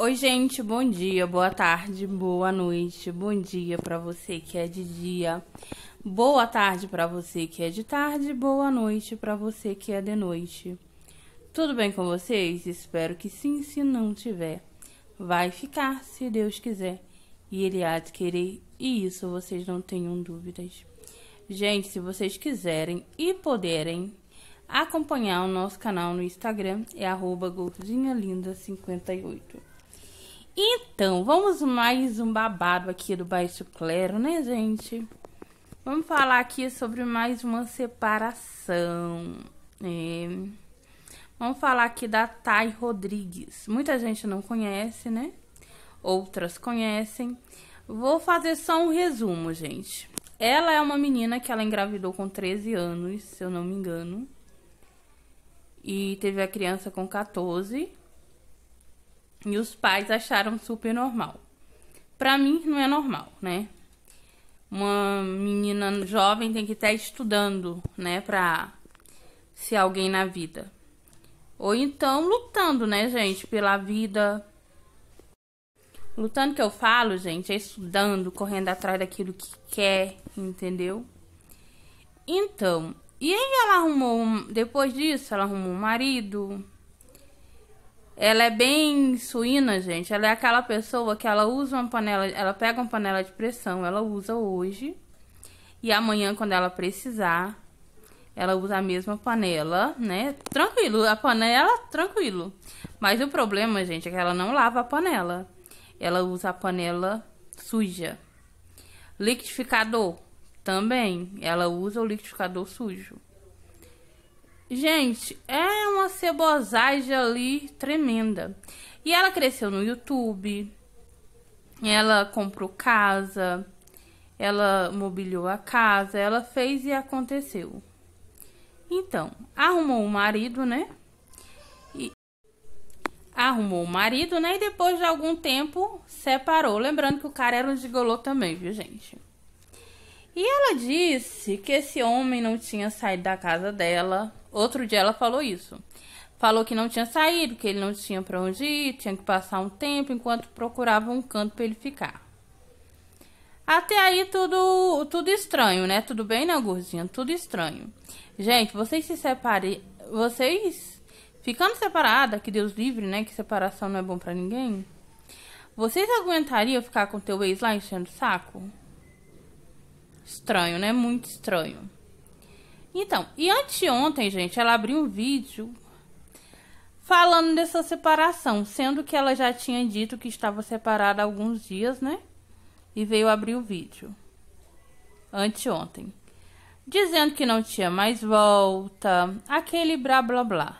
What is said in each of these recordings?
Oi, gente, bom dia, boa tarde, boa noite, bom dia para você que é de dia, boa tarde para você que é de tarde, boa noite para você que é de noite. Tudo bem com vocês? Espero que sim, se não tiver. Vai ficar, se Deus quiser, e Ele há de querer, e isso vocês não tenham dúvidas. Gente, se vocês quiserem e puderem, acompanhar o nosso canal no Instagram é gordinhalinda58. Então, vamos mais um babado aqui do Baixo Clero, né, gente? Vamos falar aqui sobre mais uma separação. É... Vamos falar aqui da Thay Rodrigues. Muita gente não conhece, né? Outras conhecem. Vou fazer só um resumo, gente. Ela é uma menina que ela engravidou com 13 anos, se eu não me engano. E teve a criança com 14. E os pais acharam super normal. Pra mim, não é normal, né? Uma menina jovem tem que estar tá estudando, né? Pra ser alguém na vida. Ou então lutando, né, gente? Pela vida. Lutando que eu falo, gente, é estudando, correndo atrás daquilo que quer, entendeu? Então, e aí ela arrumou. Depois disso, ela arrumou um marido ela é bem suína, gente. Ela é aquela pessoa que ela usa uma panela, ela pega uma panela de pressão, ela usa hoje. E amanhã, quando ela precisar, ela usa a mesma panela, né? Tranquilo, a panela, tranquilo. Mas o problema, gente, é que ela não lava a panela. Ela usa a panela suja. Liquidificador, também. Ela usa o liquidificador sujo. Gente, é uma cebosagem ali tremenda. E ela cresceu no YouTube, ela comprou casa, ela mobiliou a casa, ela fez e aconteceu. Então, arrumou o marido, né? E arrumou o marido, né? E depois de algum tempo separou. Lembrando que o cara era um gigolô também, viu, gente? E ela disse que esse homem não tinha saído da casa dela, Outro dia ela falou isso. Falou que não tinha saído, que ele não tinha para onde ir, tinha que passar um tempo enquanto procurava um canto para ele ficar. Até aí tudo tudo estranho, né? Tudo bem, né, gordinha? Tudo estranho. Gente, vocês se separem, vocês ficando separada, que Deus livre, né? Que separação não é bom para ninguém. Vocês aguentariam ficar com teu ex lá enchendo o saco? Estranho, né? Muito estranho. Então, e anteontem, gente, ela abriu um vídeo falando dessa separação, sendo que ela já tinha dito que estava separada há alguns dias, né? E veio abrir o vídeo anteontem, dizendo que não tinha mais volta, aquele blá blá blá.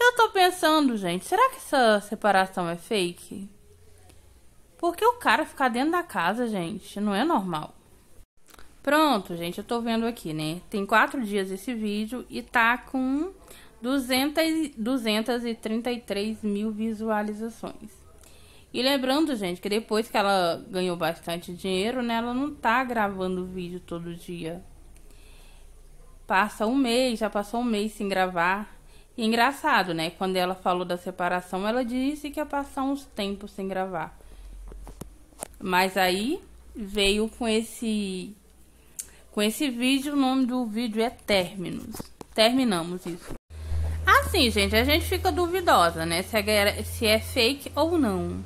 Eu tô pensando, gente, será que essa separação é fake? Porque o cara ficar dentro da casa, gente, não é normal. Pronto, gente, eu tô vendo aqui, né? Tem quatro dias esse vídeo e tá com 200, 233 mil visualizações. E lembrando, gente, que depois que ela ganhou bastante dinheiro, né? Ela não tá gravando vídeo todo dia. Passa um mês, já passou um mês sem gravar. E é engraçado, né? Quando ela falou da separação, ela disse que ia passar uns tempos sem gravar. Mas aí veio com esse com esse vídeo. O nome do vídeo é Términos. Terminamos isso. Assim, gente, a gente fica duvidosa, né? Se é, se é fake ou não.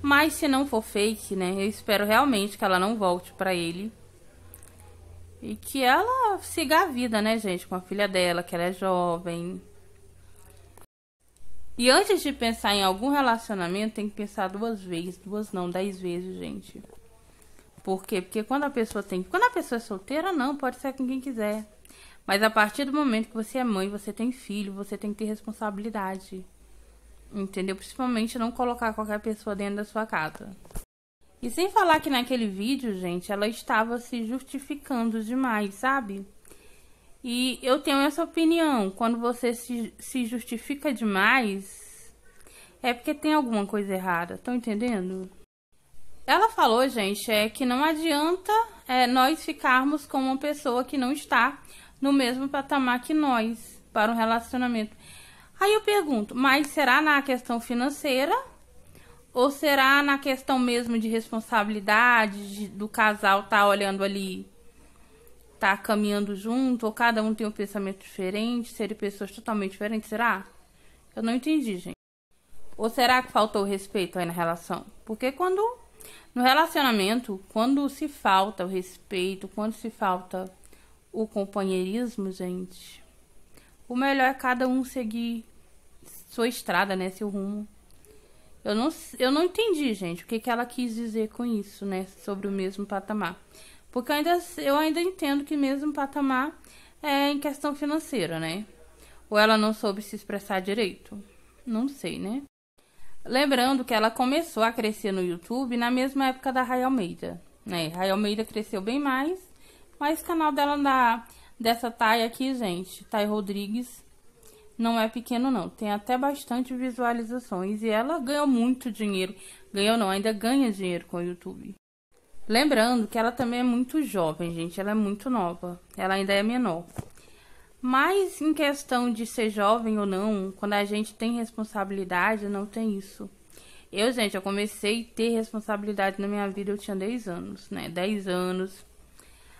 Mas se não for fake, né? Eu espero realmente que ela não volte pra ele. E que ela siga a vida, né, gente? Com a filha dela, que ela é jovem. E antes de pensar em algum relacionamento, tem que pensar duas vezes. Duas não, dez vezes, gente. Por quê? Porque quando a pessoa tem. Quando a pessoa é solteira, não, pode ser com quem quiser. Mas a partir do momento que você é mãe, você tem filho, você tem que ter responsabilidade. Entendeu? Principalmente não colocar qualquer pessoa dentro da sua casa. E sem falar que naquele vídeo, gente, ela estava se justificando demais, sabe? E eu tenho essa opinião. Quando você se, se justifica demais, é porque tem alguma coisa errada. Estão entendendo? Ela falou, gente, é que não adianta é, nós ficarmos com uma pessoa que não está no mesmo patamar que nós para um relacionamento. Aí eu pergunto, mas será na questão financeira? Ou será na questão mesmo de responsabilidade, de, do casal tá olhando ali, tá caminhando junto, ou cada um tem um pensamento diferente, serem pessoas totalmente diferentes, será? Eu não entendi, gente. Ou será que faltou respeito aí na relação? Porque quando no relacionamento, quando se falta o respeito, quando se falta o companheirismo, gente, o melhor é cada um seguir sua estrada, né? Seu rumo. Eu não, eu não entendi, gente, o que, que ela quis dizer com isso, né? Sobre o mesmo patamar. Porque eu ainda, eu ainda entendo que mesmo patamar é em questão financeira, né? Ou ela não soube se expressar direito. Não sei, né? Lembrando que ela começou a crescer no YouTube na mesma época da Ray Almeida, né? Ray Almeida cresceu bem mais, mas o canal dela da, dessa Thay aqui, gente, Thay Rodrigues, não é pequeno não, tem até bastante visualizações e ela ganhou muito dinheiro, ganhou não, ainda ganha dinheiro com o YouTube. Lembrando que ela também é muito jovem, gente, ela é muito nova, ela ainda é menor. Mas em questão de ser jovem ou não, quando a gente tem responsabilidade, não tem isso. Eu, gente, eu comecei a ter responsabilidade na minha vida, eu tinha 10 anos, né? 10 anos.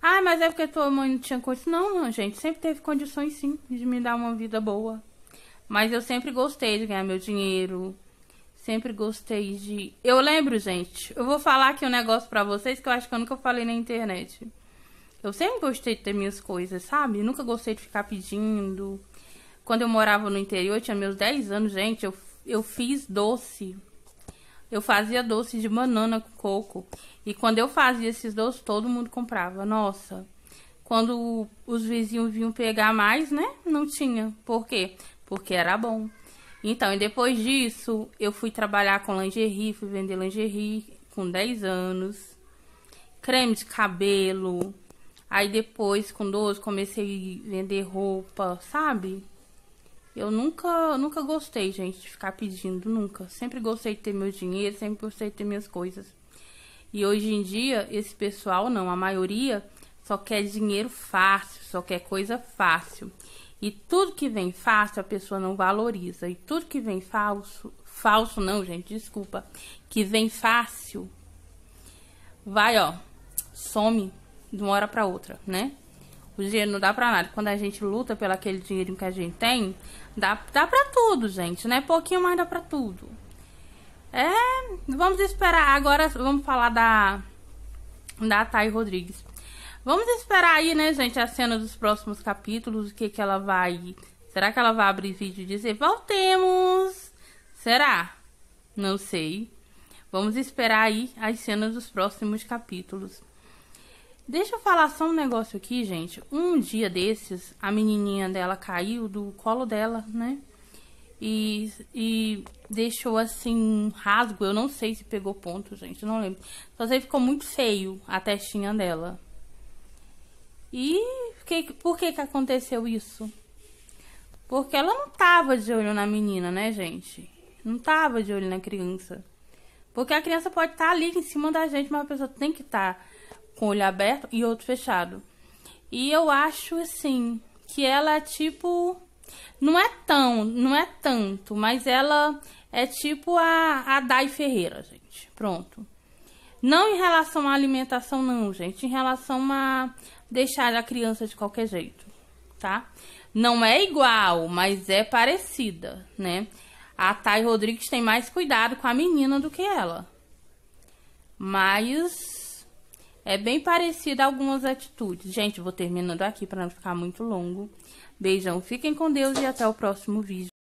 Ah, mas é porque tua mãe não tinha condições. Não, não gente, sempre teve condições sim de me dar uma vida boa. Mas eu sempre gostei de ganhar meu dinheiro. Sempre gostei de. Eu lembro, gente, eu vou falar aqui um negócio pra vocês que eu acho que eu nunca falei na internet. Eu sempre gostei de ter minhas coisas, sabe? Nunca gostei de ficar pedindo. Quando eu morava no interior, tinha meus 10 anos, gente, eu, eu fiz doce. Eu fazia doce de banana com coco. E quando eu fazia esses doces, todo mundo comprava. Nossa. Quando os vizinhos vinham pegar mais, né? Não tinha. Por quê? Porque era bom. Então, e depois disso, eu fui trabalhar com lingerie, fui vender lingerie com 10 anos. Creme de cabelo, Aí depois, com 12, comecei a vender roupa, sabe? Eu nunca, nunca gostei, gente, de ficar pedindo, nunca. Sempre gostei de ter meu dinheiro, sempre gostei de ter minhas coisas. E hoje em dia, esse pessoal, não, a maioria só quer dinheiro fácil, só quer coisa fácil. E tudo que vem fácil, a pessoa não valoriza. E tudo que vem falso, falso não, gente, desculpa, que vem fácil, vai, ó, some de uma hora para outra, né? O dinheiro não dá para nada. Quando a gente luta pelo aquele dinheiro que a gente tem, dá, dá para tudo, gente, né? Pouquinho, mas dá para tudo. É, vamos esperar. Agora vamos falar da da Thay Rodrigues. Vamos esperar aí, né, gente, a cena dos próximos capítulos, o que que ela vai... Será que ela vai abrir vídeo e dizer, voltemos? Será? Não sei. Vamos esperar aí as cenas dos próximos capítulos. Deixa eu falar só um negócio aqui, gente. Um dia desses, a menininha dela caiu do colo dela, né? E, e deixou assim um rasgo. Eu não sei se pegou ponto, gente. Eu não lembro. Só sei que ficou muito feio a testinha dela. E que, por que que aconteceu isso? Porque ela não tava de olho na menina, né, gente? Não tava de olho na criança. Porque a criança pode estar tá ali em cima da gente, mas a pessoa tem que estar. Tá com o olho aberto e outro fechado. E eu acho assim que ela é tipo não é tão, não é tanto, mas ela é tipo a, a Dai Ferreira, gente. Pronto. Não em relação à alimentação, não, gente. Em relação a deixar a criança de qualquer jeito, tá? Não é igual, mas é parecida, né? A Thay Rodrigues tem mais cuidado com a menina do que ela. Mas é bem parecida algumas atitudes. Gente, vou terminando aqui para não ficar muito longo. Beijão, fiquem com Deus e até o próximo vídeo.